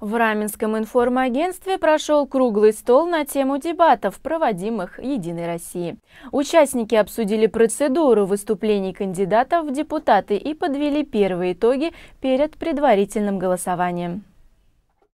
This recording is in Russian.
В Раменском информагентстве прошел круглый стол на тему дебатов, проводимых «Единой России». Участники обсудили процедуру выступлений кандидатов в депутаты и подвели первые итоги перед предварительным голосованием.